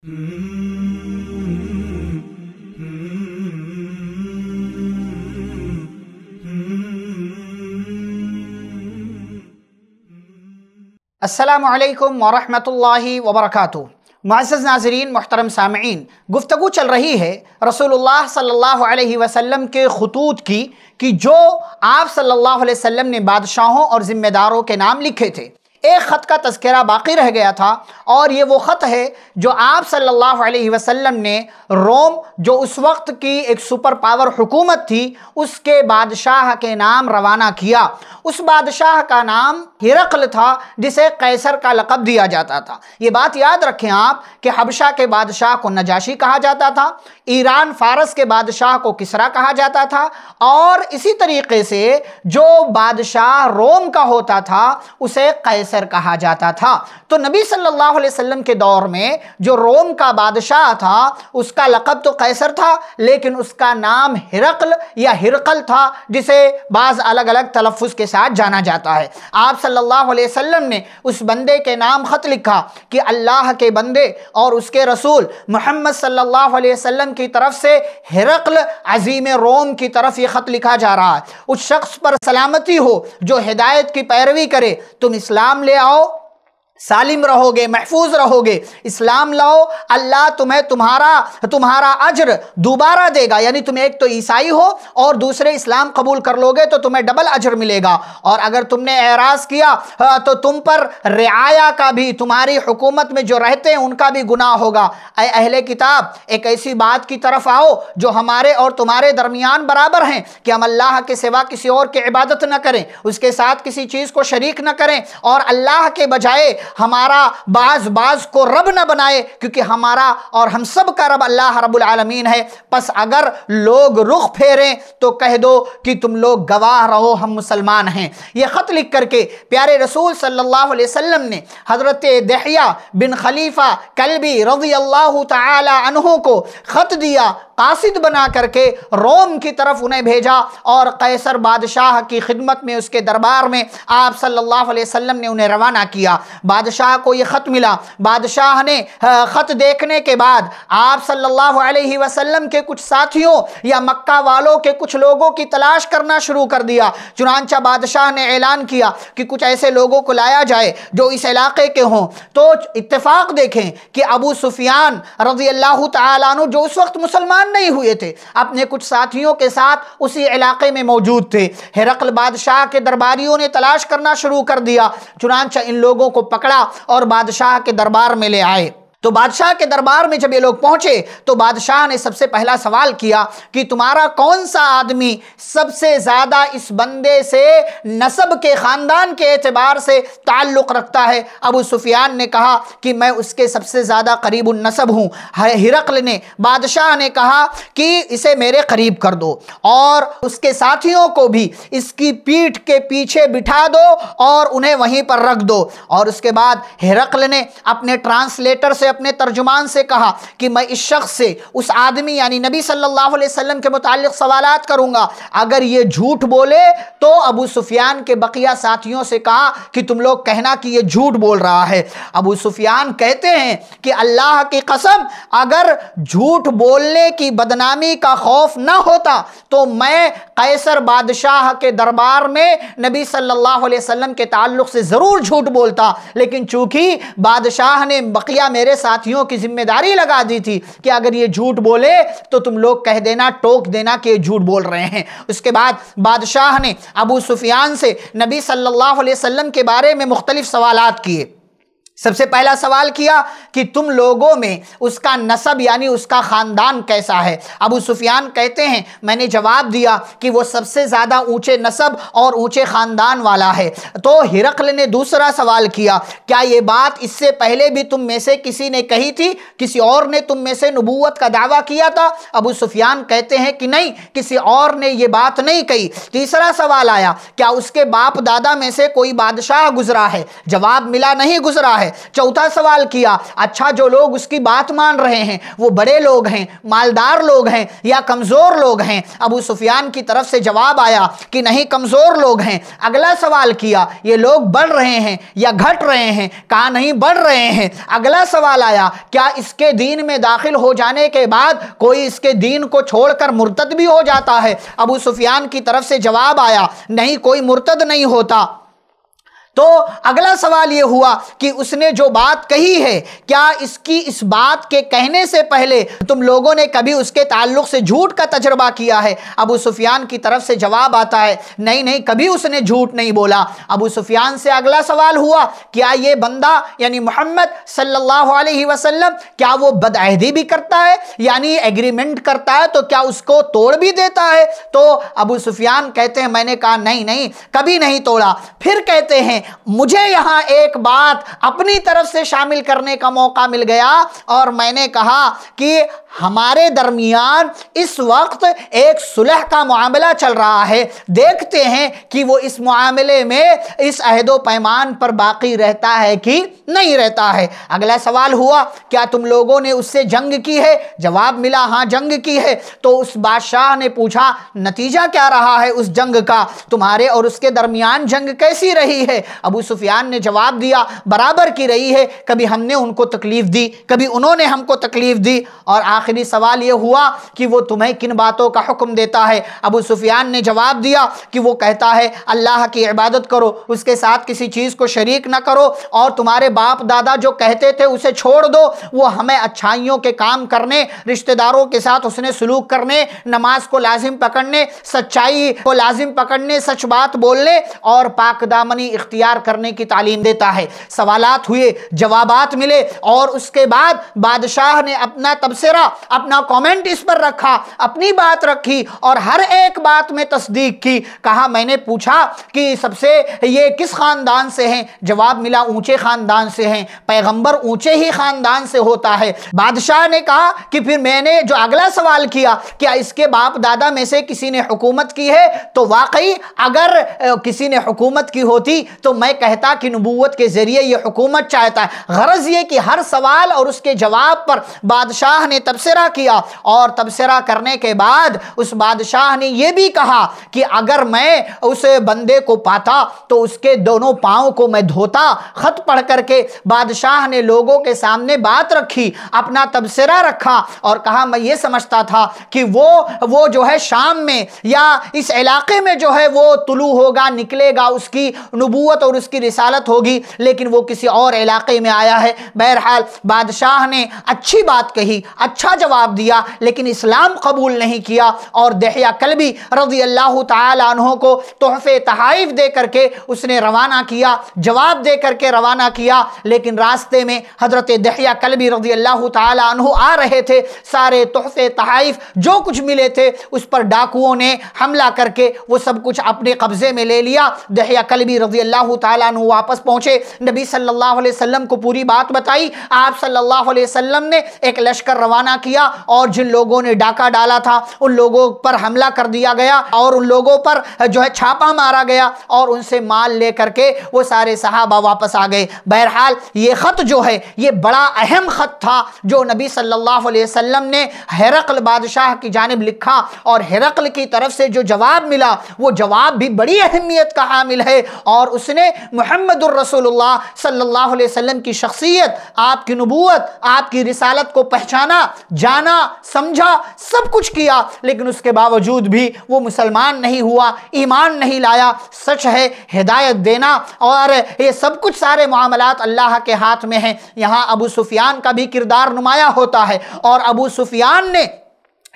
असलकम वरहि वबरक मज़ नाजरीन मोहतरम सामीन गुफ्तु चल रही है रसूलुल्लाह सल्लल्लाहु अलैहि के खतूत की कि जो आप सल्लल्लाहु अलैहि ने बादशाहों और ज़िम्मेदारों के नाम लिखे थे एक ख़त का तस्करा बाकी रह गया था और ये वो ख़त है जो आप सल्लल्लाहु अलैहि वसल्लम ने रोम जो उस वक्त की एक सुपर पावर हुकूमत थी उसके बादशाह के नाम रवाना किया उस बादशाह का नाम हिरकल था जिसे कैसर का लकब दिया जाता था ये बात याद रखें आप कि हबशा के बादशाह को नजाशी कहा जाता था ईरान फारस के बादशाह को किसरा कहा जाता था और इसी तरीके से जो बादशाह रोम का होता था उसे कैसर कैसर कहा जाता था तो नबी सल्लल्लाहु अलैहि वसल्लम के दौर में जो रोम का बादशाह था उसका लकब तो कैसर था लेकिन उसका नाम हिरकल या हिरकल था जिसे बाज़ अलग अलग तलफ़ के साथ जाना जाता है आप सल्लल्लाहु अलैहि वसल्लम ने उस बंदे के नाम ख़त लिखा कि अल्लाह के बंदे और उसके रसूल मोहम्मद सल्ला वसम की तरफ से हिरकल अजीम रोम की तरफ ये ख़त लिखा जा रहा है उस शख्स पर सलामती हो जो हिदायत की पैरवी करे तुम इस्लाम 了。सालिम रहोगे महफूज रहोगे इस्लाम लाओ अल्लाह तुम्हें तुम्हारा तुम्हारा अजर दोबारा देगा यानी तुम एक तो ईसाई हो और दूसरे इस्लाम कबूल कर लोगे तो तुम्हें डबल अजर मिलेगा और अगर तुमने एराज किया हाँ, तो तुम पर रियाया का भी तुम्हारी हुकूमत में जो रहते हैं उनका भी गुनाह होगा अहले किताब एक ऐसी बात की तरफ आओ जो हमारे और तुम्हारे दरमियान बराबर हैं कि हम अल्लाह के सिवा किसी और की इबादत न करें उसके साथ किसी चीज़ को शरीक न करें और अल्लाह के बजाय हमारा बाज बाज को रब न बनाए क्योंकि हमारा और हम सब का रब अल्लाह रबालमीन है बस अगर लोग रुख फेरें तो कह दो कि तुम लोग गवाह रहो हम मुसलमान हैं ये ख़त लिख करके प्यारे रसूल सल्लल्लाहु अलैहि वसल्लम ने हज़रत दहिया बिन खलीफा कलबी रजी अल्लाह तहों को ख़त दिया कासिद बना करके रोम की तरफ उन्हें भेजा और कैसर बादशाह की खिदमत में उसके दरबार में आप सल्लल्लाहु अलैहि वसल्लम ने उन्हें रवाना किया बादशाह को ये ख़त मिला बादशाह ने ख़त देखने के बाद आप सल्लल्लाहु अलैहि वसल्लम के कुछ साथियों या मक्का वालों के कुछ लोगों की तलाश करना शुरू कर दिया चुनानचा बादशाह ने ऐलान किया कि कुछ ऐसे लोगों को लाया जाए जो इस इलाके के हों तो इतफाक देखें कि अबू सुफियान रजी अल्लाह तु जो उस वक्त मुसलमान नहीं हुए थे अपने कुछ साथियों के साथ उसी इलाके में मौजूद थे हेरकल बादशाह के दरबारियों ने तलाश करना शुरू कर दिया चुनानचा इन लोगों को पकड़ पकड़ा और बादशाह के दरबार में ले आए तो बादशाह के दरबार में जब ये लोग पहुंचे तो बादशाह ने सबसे पहला सवाल किया कि तुम्हारा कौन सा आदमी सबसे ज़्यादा इस बंदे से नसब के ख़ानदान के एतबार से ताल्लुक़ रखता है अबू सुफियान ने कहा कि मैं उसके सबसे ज़्यादा करीब नसब हूँ हिरकल ने बादशाह ने कहा कि इसे मेरे करीब कर दो और उसके साथियों को भी इसकी पीठ के पीछे बिठा दो और उन्हें वहीं पर रख दो और उसके बाद हिरकल ने अपने ट्रांसलेटर से से अपने तर्जुमान से कहा कि मैं इस शख्स से उस आदमी यानी नबी सल्लल्लाहु अलैहि वसल्लम के मुतालिक सवालात करूंगा अगर ये झूठ बोले तो अबू सुफियान के बकिया साथियों से कहा कि तुम लोग कहना कि ये झूठ बोल रहा है अबू सुफियान कहते हैं कि अल्लाह की कसम अगर झूठ बोलने की बदनामी का खौफ ना होता तो मैं कैसर बादशाह के दरबार में नबी सल्लल्लाहु अलैहि वसल्लम के ताल्लुक से ज़रूर झूठ बोलता लेकिन चूंकि बादशाह ने बकिया मेरे साथियों की जिम्मेदारी लगा दी थी कि अगर ये झूठ बोले तो तुम लोग कह देना टोक देना कि ये झूठ बोल रहे हैं उसके बाद बादशाह ने अबू सुफियान से नबी सल्लल्लाहु अलैहि वसल्लम के बारे में मुख्तलिफ सवाल किए सबसे पहला सवाल किया कि तुम लोगों में उसका नसब यानी उसका ख़ानदान कैसा है अबू सुफियान कहते हैं मैंने जवाब दिया कि वो सबसे ज़्यादा ऊंचे नसब और ऊंचे ख़ानदान वाला है तो हिरकल ने दूसरा सवाल किया क्या ये बात इससे पहले भी तुम में से किसी ने कही थी किसी और ने तुम में से नबूत का दावा किया था अबू सुफियान कहते हैं कि नहीं किसी और ने ये बात नहीं कही तीसरा सवाल आया क्या उसके बाप दादा में से कोई बादशाह गुजरा है जवाब मिला नहीं गुजरा है है चौथा सवाल किया अच्छा जो लोग उसकी बात मान रहे हैं वो बड़े लोग हैं मालदार लोग हैं या कमज़ोर लोग हैं अबू सुफियान की तरफ से जवाब आया कि नहीं कमज़ोर लोग हैं अगला सवाल किया ये लोग बढ़ रहे हैं या घट रहे हैं कहा नहीं बढ़ रहे हैं अगला सवाल आया क्या इसके दीन में दाखिल हो जाने के बाद कोई इसके दीन को छोड़कर मुर्तद भी हो जाता है अबू सुफियान की तरफ से जवाब आया नहीं कोई मुर्तद नहीं होता तो अगला सवाल यह हुआ कि उसने जो बात कही है क्या इसकी इस बात के कहने से पहले तुम लोगों ने कभी उसके ताल्लुक से झूठ का तजर्बा किया है अबू सुफियान की तरफ से जवाब आता है नहीं नहीं कभी उसने झूठ नहीं बोला अबू सुफियान से अगला सवाल हुआ क्या ये बंदा यानी मोहम्मद सल्लल्लाहु अलैहि वसल्लम क्या वो बदअहदी भी करता है यानी एग्रीमेंट करता है तो क्या उसको तोड़ भी देता है तो अबू सुफियान कहते हैं मैंने कहा नहीं नहीं कभी नहीं तोड़ा फिर कहते हैं मुझे यहां एक बात अपनी तरफ से शामिल करने का मौका मिल गया और मैंने कहा कि हमारे दरमियान इस वक्त एक सुलह का मामला चल रहा है देखते हैं कि वो इस मामले में इस अहदो पैमान पर बाकी रहता है कि नहीं रहता है अगला सवाल हुआ क्या तुम लोगों ने उससे जंग की है जवाब मिला हाँ जंग की है तो उस बादशाह ने पूछा नतीजा क्या रहा है उस जंग का तुम्हारे और उसके दरमियान जंग कैसी रही है अबू सुफियान ने जवाब दिया बराबर की रही है कभी हमने उनको तकलीफ दी कभी उन्होंने हमको तकलीफ दी और आप आखिरी सवाल ये हुआ कि वो तुम्हें किन बातों का हुक्म देता है अबू सुफियान ने जवाब दिया कि वो कहता है अल्लाह की इबादत करो उसके साथ किसी चीज़ को शरीक ना करो और तुम्हारे बाप दादा जो कहते थे उसे छोड़ दो वो हमें अच्छाइयों के काम करने रिश्तेदारों के साथ उसने सलूक करने नमाज को लाजिम पकड़ने सच्चाई को लाजिम पकड़ने सच बात बोलने और पाक दामनी इख्तियार करने की तालीम देता है सवालात हुए जवाबात मिले और उसके बाद बादशाह ने अपना तबसरा अपना कमेंट इस पर रखा अपनी बात रखी और हर एक बात में तस्दीक की कहा मैंने पूछा कि सबसे ये किस ख़ानदान से हैं जवाब मिला ऊंचे ख़ानदान से हैं पैगंबर ऊंचे ही ख़ानदान से होता है बादशाह ने कहा कि फिर मैंने जो अगला सवाल किया क्या इसके बाप दादा में से किसी ने हुकूमत की है तो वाकई अगर किसी ने हुकूमत की होती तो मैं कहता कि नबूवत के ज़रिए यह हुकूमत चाहता है गर्ज़ यह कि हर सवाल और उसके जवाब पर बादशाह ने तब तबसरा किया और तबसरा करने के बाद उस बादशाह ने यह भी कहा कि अगर मैं उस बंदे को पाता तो उसके दोनों पाँव को मैं धोता खत पढ़ करके बादशाह ने लोगों के सामने बात रखी अपना तबसरा रखा और कहा मैं ये समझता था कि वो वो जो है शाम में या इस इलाके में जो है वो तुलू होगा निकलेगा उसकी नबूत और उसकी रिसालत होगी लेकिन वो किसी और इलाके में आया है बहरहाल बादशाह ने अच्छी बात कही अच्छा अच्छा जवाब दिया लेकिन इस्लाम कबूल नहीं किया और दहिया कलबी रजी अल्लाह तहों को तोहफे तहाइफ दे करके उसने रवाना किया जवाब दे करके रवाना किया लेकिन रास्ते में हज़रत दहिया कलबी रजी अल्लाह तहों आ रहे थे सारे तोहफे तहाइफ जो कुछ मिले थे उस पर डाकुओं ने हमला करके वो सब कुछ अपने कब्ज़े में ले लिया दहिया कलबी रजी अल्लाह तहों वापस पहुँचे नबी सल्लाम को पूरी बात बताई आप सल्लल्लाहु ने एक लश्कर रवाना हमला किया और जिन लोगों ने डाका डाला था उन लोगों पर हमला कर दिया गया और उन लोगों पर जो है छापा मारा गया और उनसे माल ले करके वो सारे साहबा वापस आ गए बहरहाल ये ख़त जो है ये बड़ा अहम ख़त था जो नबी सल्लल्लाहु अलैहि वसल्लम ने हैरकल बादशाह की जानब लिखा और हैरकल की तरफ से जो जवाब मिला वो जवाब भी बड़ी अहमियत का हामिल है और उसने मोहम्मद रसोल्ला सल्ला वसम की शख्सियत आपकी नबूत आपकी रिसालत को पहचाना जाना समझा सब कुछ किया लेकिन उसके बावजूद भी वो मुसलमान नहीं हुआ ईमान नहीं लाया सच है हिदायत देना और ये सब कुछ सारे मामलात अल्लाह के हाथ में हैं यहाँ अबू सुफियान का भी किरदार नुमाया होता है और अबू सुफियान ने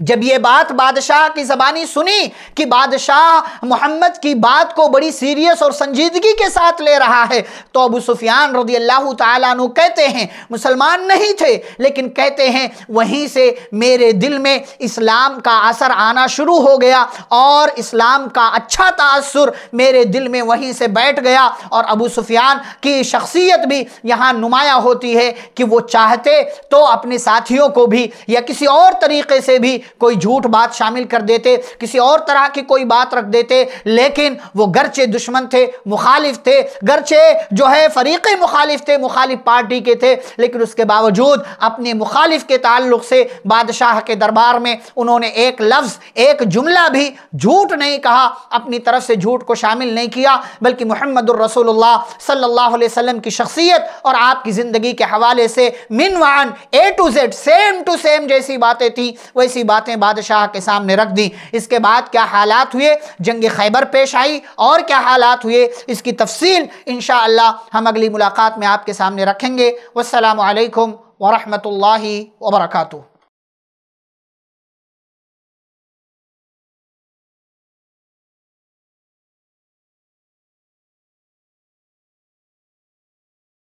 जब ये बात बादशाह की जबानी सुनी कि बादशाह मोहम्मद की बात को बड़ी सीरियस और संजीदगी के साथ ले रहा है तो अबू सुफियान रदी अल्लाह तु कहते हैं मुसलमान नहीं थे लेकिन कहते हैं वहीं से मेरे दिल में इस्लाम का असर आना शुरू हो गया और इस्लाम का अच्छा तासर मेरे दिल में वहीं से बैठ गया और अबू सुफियान की शख्सियत भी यहाँ नुमाया होती है कि वो चाहते तो अपने साथियों को भी या किसी और तरीके से भी कोई झूठ बात शामिल कर देते किसी और तरह की कोई बात रख देते लेकिन वो गरचे दुश्मन थे मुखालिफ थे गरचे जो है फरीक मुखालिफ थे मुखालिफ पार्टी के थे लेकिन उसके बावजूद अपने मुखालिफ के ताल्लुक से बादशाह के दरबार में उन्होंने एक लफ्ज़ एक जुमला भी झूठ नहीं कहा अपनी तरफ से झूठ को शामिल नहीं किया बल्कि मोहम्मद रसोल्ला सल्लल्लाहु अलैहि वसल्लम की शख्सियत और आपकी ज़िंदगी के हवाले से मिनवान A to Z same to same जैसी बातें थी वैसी बातें बादशाह के सामने रख दी इसके बाद क्या हालात हुए जंग खैबर पेश आई और क्या हालात हुए इसकी तफसील इन हम अगली मुलाकात में आपके सामने रखेंगे वालकम वरहमल वर्का